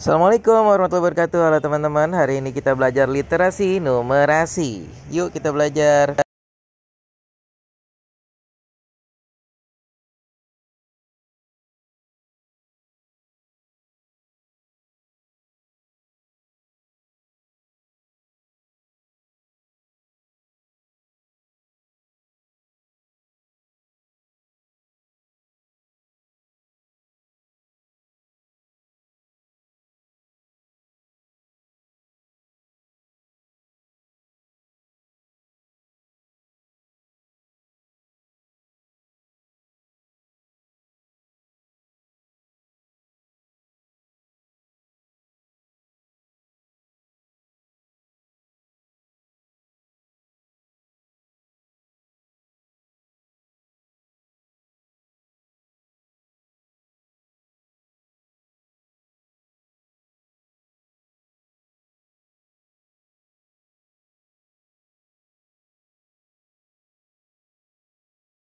Assalamualaikum warahmatullahi wabarakatuh Halo teman-teman, hari ini kita belajar literasi numerasi Yuk kita belajar